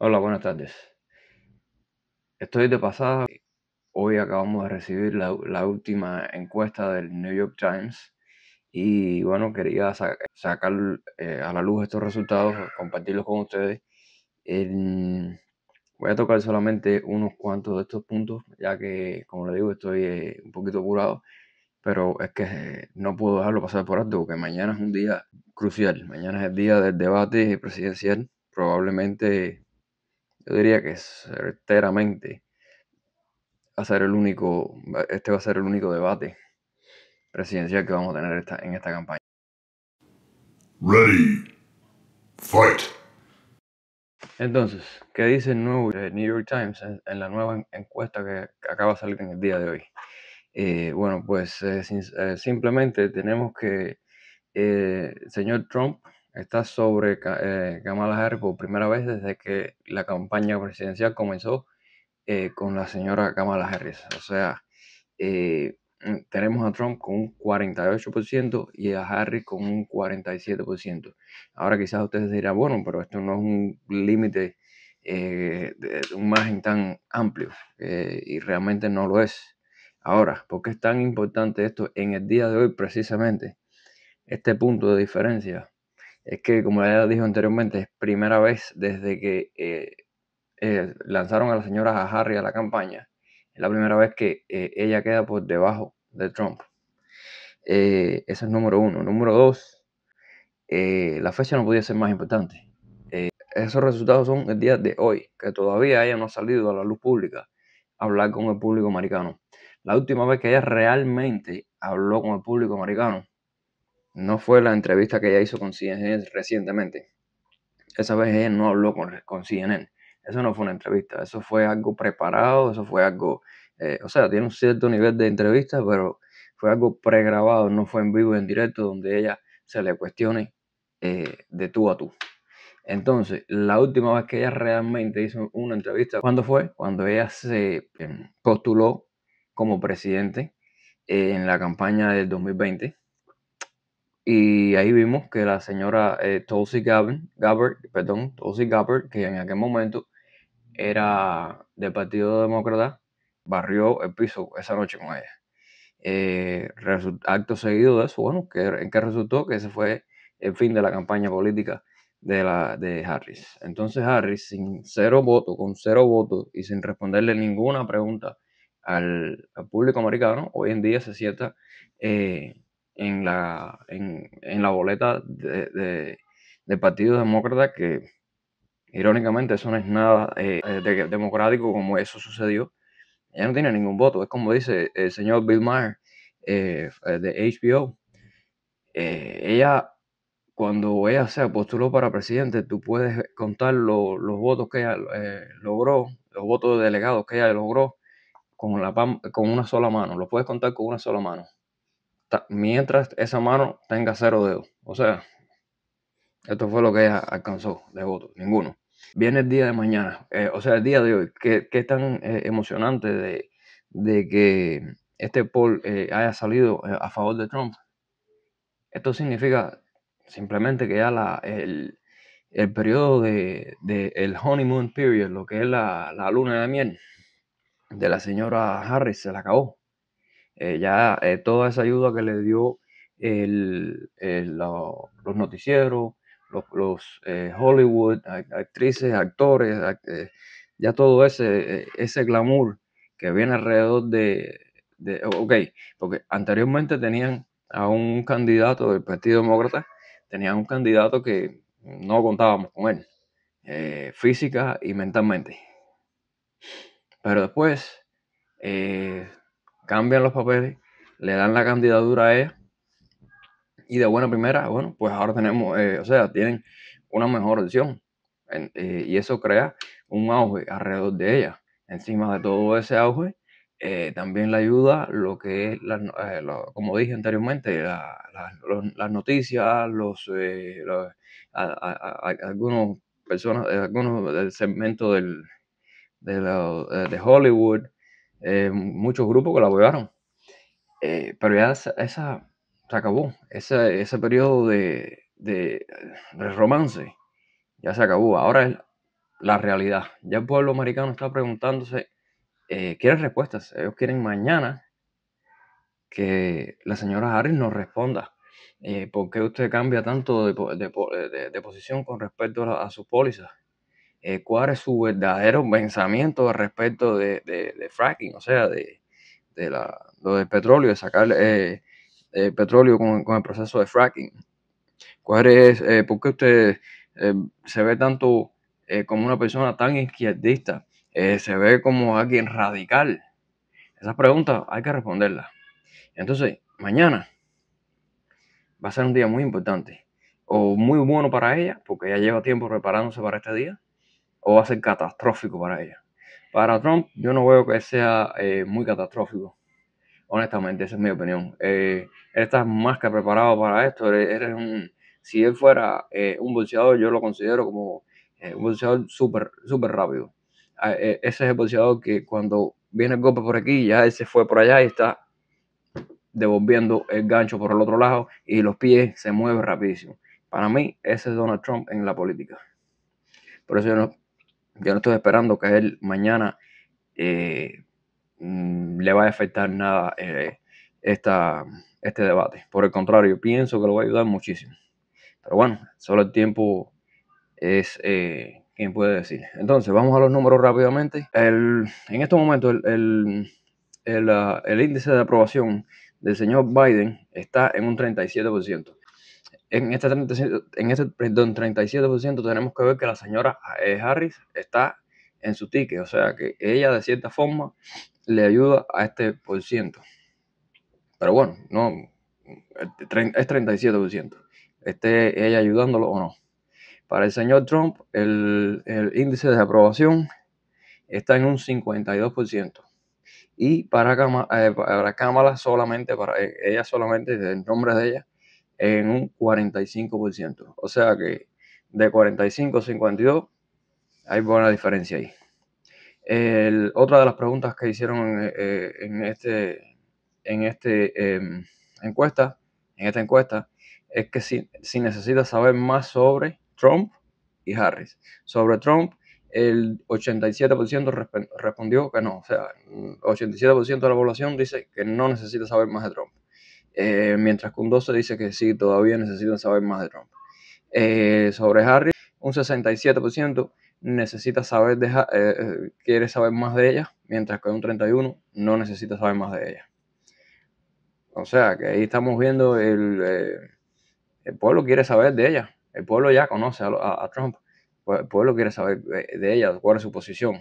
Hola, buenas tardes. Estoy de pasada. Hoy acabamos de recibir la, última encuesta del New York Times y bueno, quería sacar eh, a la luz estos resultados, compartirlos con ustedes. voy a tocar solamente unos cuantos de estos puntos, ya que, como le digo, estoy eh, un poquito apurado, pero es que eh, no puedo dejarlo pasar por alto, porque mañana es un día crucial. Mañana es el día del debate presidencial. Probablemente yo diría que certeramente va a ser el único, este va a ser el único debate presidencial que vamos a tener en esta campaña. Ready, fight. Entonces, ¿qué dice el nuevo eh, New York Times en, la nueva encuesta que acaba de salir en el día de hoy? Eh, bueno, pues eh, simplemente tenemos que señor Trump está sobre eh, Kamala Harris por primera vez desde que la campaña presidencial comenzó eh, con la señora Kamala Harris. O sea, eh, mm, tenemos a Trump con un 48% y a Harris con un 47%. Ahora quizás ustedes dirán, bueno, pero esto no es un límite, eh, de un margen tan amplio y realmente no lo es. Ahora, ¿por qué es tan importante esto en el día de hoy precisamente? Este punto de diferencia es que, como ya dijo anteriormente, es primera vez desde que eh, eh, lanzaron a la señora a Harry a la campaña. Es la primera vez que eh, ella queda por debajo de Trump. ese es número uno. Número dos, la fecha no podía ser más importante. esos resultados son el día de hoy, que todavía ella no ha salido a la luz pública a hablar con el público americano. La última vez que ella realmente habló con el público americano no fue la entrevista que ella hizo con CNN recientemente. Esa vez ella no habló con, CNN. Eso no fue una entrevista, eso fue algo preparado, eso fue algo, eh, o sea, tiene un cierto nivel de entrevista, pero fue algo pregrabado, no fue en vivo, en directo, donde ella se le cuestione eh, de tú a tú. Entonces, la última vez que ella realmente hizo una entrevista, ¿cuándo fue? Cuando ella se em, postuló como presidente eh, en la campaña del 2020. Y ahí vimos que la señora eh, Tulsi Gabbard, perdón, Tulsi Gabbard, que en aquel momento era del Partido Demócrata, barrió el piso esa noche con ella. Eh, acto seguido de eso, bueno, que, en que resultó que ese fue el fin de la campaña política de, la, de Harris. Entonces Harris, sin cero voto, con cero votos y sin responderle ninguna pregunta al, público americano, hoy en día se sienta... Eh, en la, en, en la boleta de, de, del Partido Demócrata, que irónicamente eso no es nada eh, eh, democrático como eso sucedió. Ella no tiene ningún voto, es como dice el señor Bill Maher eh, de HBO. ella, cuando ella se postuló para presidente, tú puedes contar los votos que ella logró, los votos de delegados que ella logró con, la, con una sola mano, lo puedes contar con una sola mano mientras esa mano tenga cero dedos. O sea, esto fue lo que ella alcanzó de voto ninguno. Viene el día de mañana, eh, o sea, el día de hoy. ¿Qué, tan eh, emocionante de, que este poll eh, haya salido a favor de Trump? Esto significa simplemente que ya el, el periodo de, de, el honeymoon period, lo que es la, la luna de miel de la señora Harris, se la acabó. Eh, ya eh, toda esa ayuda que le dio eh, los noticieros, los, Hollywood, actrices, actores, ya todo ese, ese glamour que viene alrededor de, Ok, porque anteriormente tenían a un candidato del Partido Demócrata, tenían un candidato que no contábamos con él, física y mentalmente. Pero después eh, cambian los papeles, le dan la candidatura a ella y de buena primera, bueno, pues ahora tenemos, eh, o sea, tienen una mejor opción eh, y eso crea un auge alrededor de ella. Encima de todo ese auge, eh, también le ayuda lo que es, como dije anteriormente, las noticias, los, a, algunos personas, algunos del, segmento de Hollywood, eh, muchos grupos que la eh, pero ya esa, se acabó, ese, periodo de, romance ya se acabó, ahora es la realidad, ya el pueblo americano está preguntándose, eh, quieren respuestas, ellos quieren mañana que la señora Harris nos responda. Eh, ¿Por qué usted cambia tanto de, posición con respecto a, a sus pólizas? Eh, cuál es su verdadero pensamiento respecto de, fracking, o sea, de, la, lo del petróleo, de sacar el eh, eh, petróleo con, el proceso de fracking. ¿Cuál es, por qué usted se ve tanto como una persona tan izquierdista? ¿Se ve como alguien radical? Esas preguntas hay que responderlas. Entonces, mañana va a ser un día muy importante o muy bueno para ella, porque ella lleva tiempo preparándose para este día, o va a ser catastrófico para ella. Para Trump, yo no veo que sea eh, muy catastrófico. Honestamente, esa es mi opinión. Eh, él está más que preparado para esto. si él fuera eh, un bolseador, yo lo considero como un bolseador súper super rápido. Ah, ese es el bolseador que cuando viene el golpe por aquí, ya él se fue por allá y está devolviendo el gancho por el otro lado y los pies se mueven rapidísimo. Para mí, ese es Donald Trump en la política. Por eso yo no yo no estoy esperando que él mañana eh, mm, le vaya a afectar nada eh, este debate. Por el contrario, pienso que lo va a ayudar muchísimo. Pero bueno, solo el tiempo es eh, quien puede decir. Entonces, vamos a los números rápidamente. en estos momentos, el, ah, el índice de aprobación del señor Biden está en un 37% en este, 37, en este, tenemos que ver que la señora Harris está en su ticket, o sea que ella de cierta forma le ayuda a este por ciento. Pero bueno, no este es 37%. Esté ella ayudándolo o no. Para el señor Trump, el, índice de aprobación está en un 52%. Y para cámara eh, para solamente, para eh, ella solamente, el nombre de ella, en un 45%. O sea que de 45 a 52 hay buena diferencia ahí. otra de las preguntas que hicieron eh, en, este en este, em, encuesta en esta encuesta es que si, necesitas saber más sobre Trump y Harris. Sobre Trump, el 87% respondió que no. O sea, 87% de la población dice que no necesita saber más de Trump. Eh, mientras que un 12 dice que sí, todavía necesitan saber más de Trump. Eh, sobre Harry, un 67% necesita saber de, eh, quiere saber más de ella, mientras que un 31 no necesita saber más de ella. O sea, que ahí estamos viendo el, el pueblo quiere saber de ella. El pueblo ya conoce a Trump. El pueblo quiere saber de ella, cuál es su posición.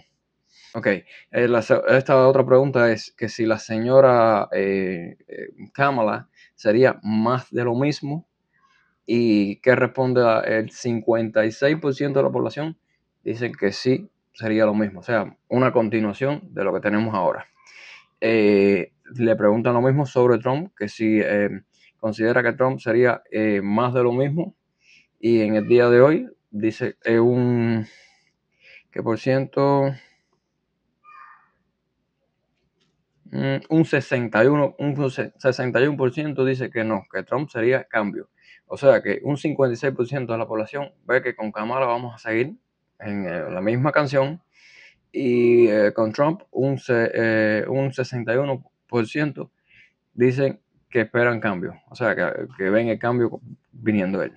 Ok, eh, esta otra pregunta es que si la señora eh, eh Kamala sería más de lo mismo y que responde el 56% de la población dicen que sí sería lo mismo, o sea, una continuación de lo que tenemos ahora. Eh, le preguntan lo mismo sobre Trump, que si considera que Trump sería más de lo mismo y en el día de hoy dice un ¿Qué por ciento Mm, un 61%, dice que no, que Trump sería cambio. O sea que un 56% de la población ve que con Kamala vamos a seguir en eh, la misma canción y eh, con Trump un, 61% eh, dicen que esperan cambio, o sea que, ven el cambio viniendo él.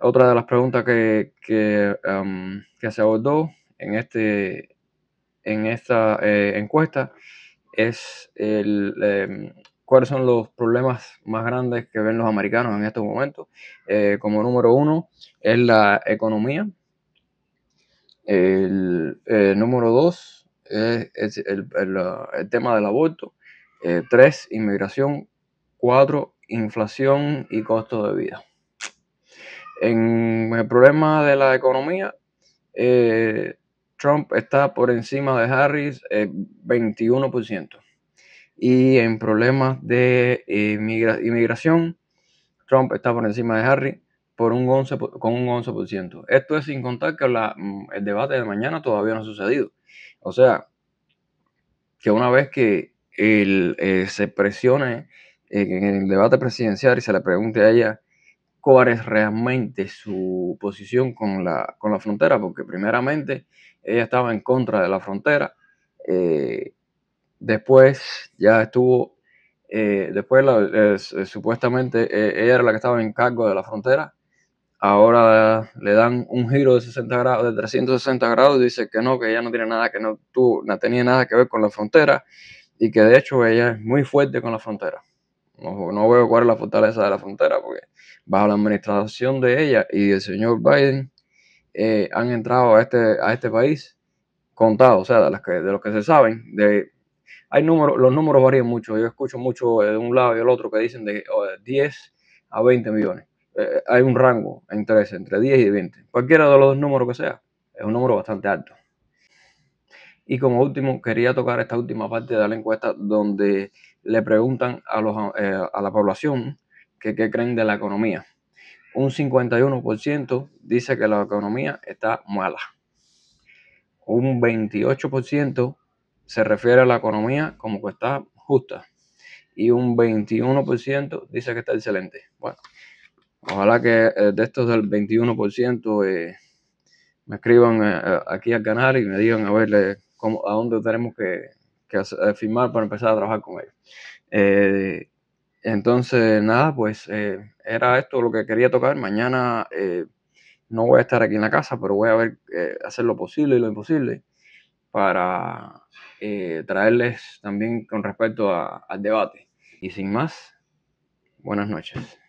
Otra de las preguntas que, que, um, se abordó en, este, en esta encuesta es el, em, cuáles son los problemas más grandes que ven los americanos en estos momentos. Eh, como número uno es la economía. El, eh, número dos es, el, tema del aborto. Eh, tres, inmigración. Cuatro, inflación y costo de vida. En el problema de la economía, Trump está por encima de Harris, 21%. Eh, y en problemas de eh, inmigración, Trump está por encima de Harris por un 11, con un 11%. Esto es sin contar que mm, el debate de mañana todavía no ha sucedido. O sea, que una vez que eh, se presione en el debate presidencial y se le pregunte a ella cuál es realmente su posición con la, con la frontera, porque primeramente ella estaba en contra de la frontera, eh, después ya estuvo, eh, después supuestamente e, ella era la que estaba en cargo de la frontera, ahora le dan un giro de 60 grados, de 360 grados, dice que no, que ella no tiene nada, que no, no tenía nada que ver con la frontera y que de hecho ella es muy fuerte con la frontera. No, no veo cuál es la fortaleza de la frontera porque bajo la administración de ella y del señor Biden eh, han entrado a este, a este país contados, o sea, de, que, los que se saben. hay números, los números varían mucho. Yo escucho mucho de un lado y del otro que dicen de 10 a 20 millones. Eh, eh, hay un rango entre entre 10 y 20. Cualquiera de los dos números que sea, es un número bastante alto. Y como último, quería tocar esta última parte de la encuesta donde le preguntan a, a la población que qué creen de la economía. Un 51% dice que la economía está mala. Un 28% se refiere a la economía como que está justa. Y un 21% dice que está excelente. Bueno, ojalá que eh, de estos del 21% eh, me escriban eh, aquí al canal y me digan a verle cómo, a dónde tenemos que, que firmar para empezar a trabajar con ellos. Entonces, nada, pues eh, era esto lo que quería tocar. Mañana eh, no voy a estar aquí en la casa, pero voy a ver, eh, hacer lo posible y lo imposible para traerles también con respecto al debate. Y sin más, buenas noches.